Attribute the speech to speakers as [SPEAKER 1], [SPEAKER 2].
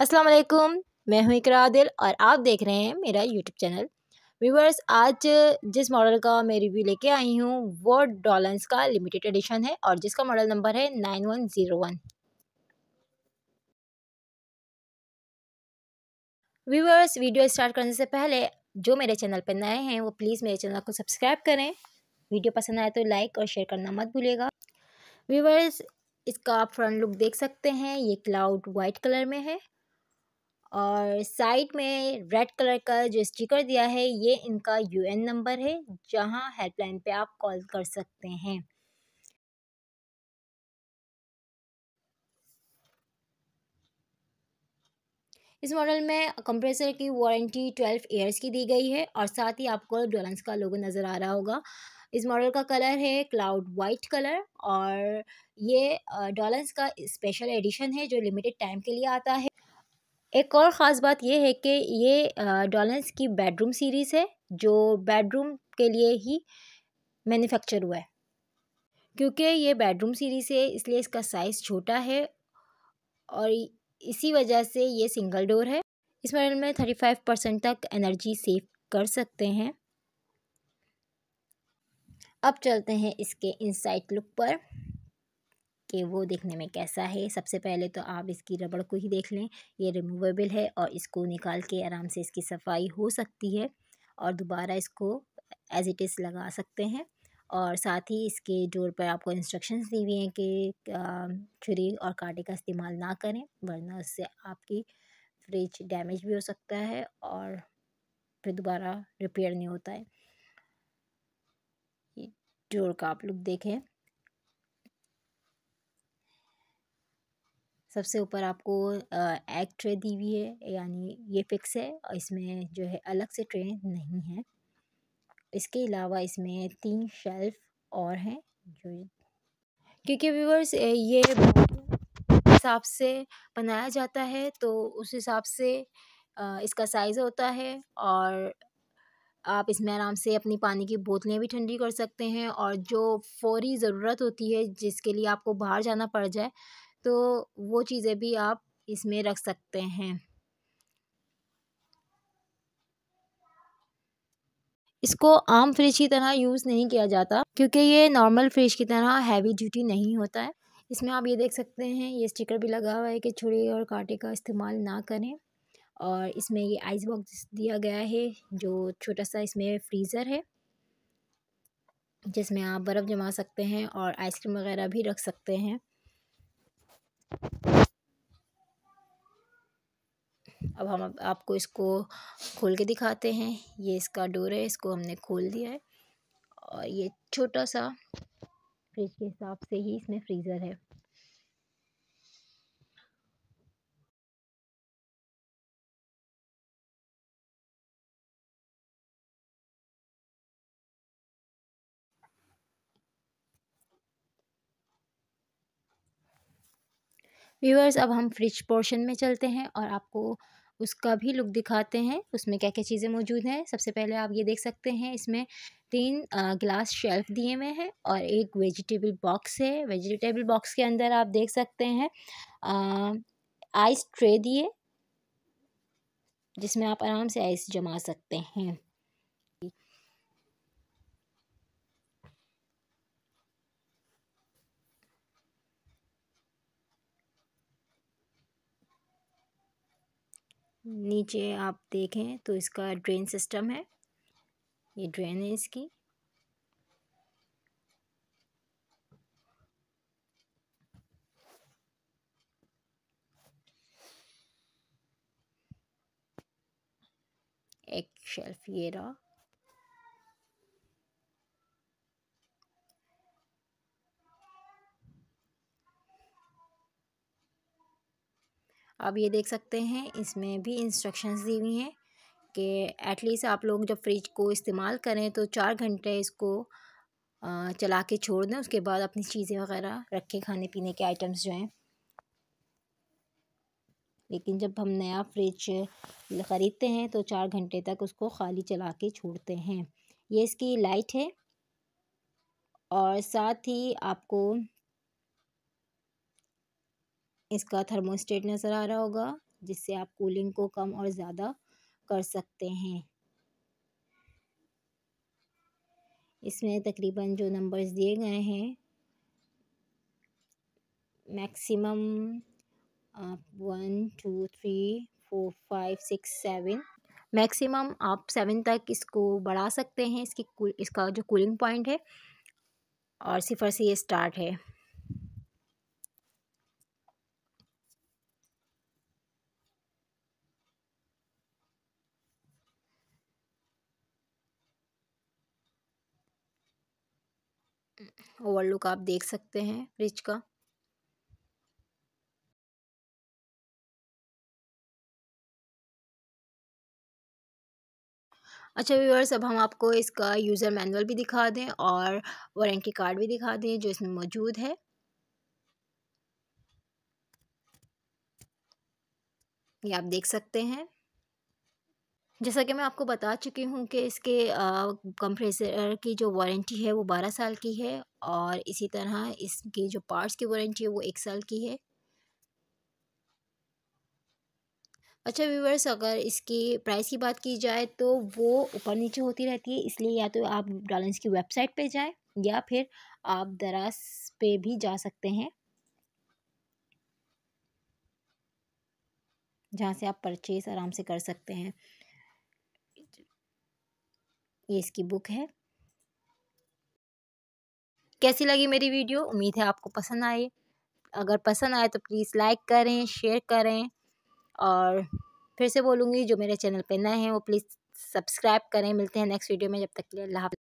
[SPEAKER 1] अस्सलाम वालेकुम मैं हूं इकरा आदिल और आप देख रहे हैं मेरा यूट्यूब चैनल व्यूवर्स आज जिस मॉडल का मैं रिव्यू लेके आई हूं वो डॉलेंस का लिमिटेड एडिशन है और जिसका मॉडल नंबर है nine one zero one viewers video start करने से पहले जो मेरे चैनल पर नए हैं वो प्लीज़ मेरे चैनल को सब्सक्राइब करें वीडियो पसंद आए तो लाइक और शेयर करना मत भूलेगा व्यूवर्स इसका आप फ्रंट लुक देख सकते हैं ये क्लाउड वाइट कलर में है और साइड में रेड कलर का जो स्टिकर दिया है ये इनका यूएन नंबर है जहां हेल्पलाइन पे आप कॉल कर सकते हैं इस मॉडल में कंप्रेसर की वारंटी ट्वेल्व ईयर्स की दी गई है और साथ ही आपको डोलेंस का लोगो नज़र आ रहा होगा इस मॉडल का कलर है क्लाउड वाइट कलर और ये डॉलेंस का स्पेशल एडिशन है जो लिमिटेड टाइम के लिए आता है एक और ख़ास बात यह है कि ये डॉलेंस की बेडरूम सीरीज़ है जो बेडरूम के लिए ही मैन्युफैक्चर हुआ है क्योंकि ये बेडरूम सीरीज़ है इसलिए इसका साइज़ छोटा है और इसी वजह से ये सिंगल डोर है इस मॉडल में थर्टी फाइव परसेंट तक एनर्जी सेव कर सकते हैं अब चलते हैं इसके इनसाइड लुक पर कि वो देखने में कैसा है सबसे पहले तो आप इसकी रबड़ को ही देख लें ये रिमूवेबल है और इसको निकाल के आराम से इसकी सफाई हो सकती है और दोबारा इसको एज इट इज़ लगा सकते हैं और साथ ही इसके डोर पर आपको इंस्ट्रक्शंस दी हुई हैं कि छुरी और कांटे का इस्तेमाल ना करें वरना उससे आपकी फ्रिज डैमेज भी हो सकता है और फिर दोबारा रिपेयर नहीं होता है डोर का आप लुक देखें सबसे ऊपर आपको एग ट्रे दी हुई है यानी ये फिक्स है और इसमें जो है अलग से ट्रे नहीं है इसके अलावा इसमें तीन शेल्फ और हैं जो क्योंकि व्यूवर्स ये हिसाब से बनाया जाता है तो उस हिसाब से इसका साइज़ होता है और आप इसमें आराम से अपनी पानी की बोतलें भी ठंडी कर सकते हैं और जो फौरी ज़रूरत होती है जिसके लिए आपको बाहर जाना पड़ जाए तो वो चीज़ें भी आप इसमें रख सकते हैं इसको आम फ्रिज की तरह यूज़ नहीं किया जाता क्योंकि ये नॉर्मल फ्रिज की तरह हैवी ड्यूटी नहीं होता है इसमें आप ये देख सकते हैं ये स्टिकर भी लगा हुआ है कि छुरी और कांटे का इस्तेमाल ना करें और इसमें ये आइस बॉक्स दिया गया है जो छोटा सा इसमें फ्रीज़र है जिसमें आप बर्फ़ जमा सकते हैं और आइसक्रीम वगैरह भी रख सकते हैं अब हम आपको इसको खोल के दिखाते हैं ये इसका डोर है इसको हमने खोल दिया है और ये छोटा सा फ्रिज के हिसाब से ही इसमें फ्रीज़र है व्यूअर्स अब हम फ्रिज पोर्शन में चलते हैं और आपको उसका भी लुक दिखाते हैं उसमें क्या क्या चीज़ें मौजूद हैं सबसे पहले आप ये देख सकते हैं इसमें तीन ग्लास शेल्फ दिए हुए हैं और एक वेजिटेबल बॉक्स है वेजिटेबल बॉक्स के अंदर आप देख सकते हैं आइस ट्रे दिए जिसमें आप आराम से आइस जमा सकते हैं नीचे आप देखें तो इसका ड्रेन सिस्टम है ये ड्रेन है इसकी एक शेल्फ ये रहा आप ये देख सकते हैं इसमें भी इंस्ट्रक्शंस दी हुई हैं कि एटलीस्ट आप लोग जब फ्रिज को इस्तेमाल करें तो चार घंटे इसको चला के छोड़ दें उसके बाद अपनी चीज़ें वगैरह रखें खाने पीने के आइटम्स जो हैं लेकिन जब हम नया फ्रिज ख़रीदते हैं तो चार घंटे तक उसको खाली चला के छोड़ते हैं ये इसकी लाइट है और साथ ही आपको इसका थर्मोस्टेट नज़र आ रहा होगा जिससे आप कूलिंग को कम और ज़्यादा कर सकते हैं इसमें तकरीबन जो नंबर्स दिए गए हैं मैक्सिमम आप one two three four five six seven maximum आप सेवन तक इसको बढ़ा सकते हैं इसकी इसका जो कूलिंग पॉइंट है और सिफर से ये स्टार्ट है ओवरलुक आप देख सकते हैं फ्रिज का। अच्छा व्यूअर्स अब हम आपको इसका यूज़र मैनुअल भी दिखा दें और वारंटी कार्ड भी दिखा दें जो इसमें मौजूद है ये आप देख सकते हैं जैसा कि मैं आपको बता चुकी हूँ कि इसके कंप्रेसर की जो वारंटी है वो बारह साल की है और इसी तरह इसकी जो पार्ट्स की वारंटी है वो एक साल की है अच्छा व्यूवर्स अगर इसकी प्राइस की बात की जाए तो वो ऊपर नीचे होती रहती है इसलिए या तो आप डॉलेंस की वेबसाइट पे जाएं या फिर आप दराज पे भी जा सकते हैं जहाँ से आप परचेज़ आराम से कर सकते हैं ये इसकी बुक है कैसी लगी मेरी वीडियो उम्मीद है आपको पसंद आए अगर पसंद आए तो प्लीज़ लाइक करें शेयर करें और फिर से बोलूँगी जो मेरे चैनल पर नए हैं वो प्लीज़ सब्सक्राइब करें मिलते हैं नेक्स्ट वीडियो में जब तक के लिए अल्लाह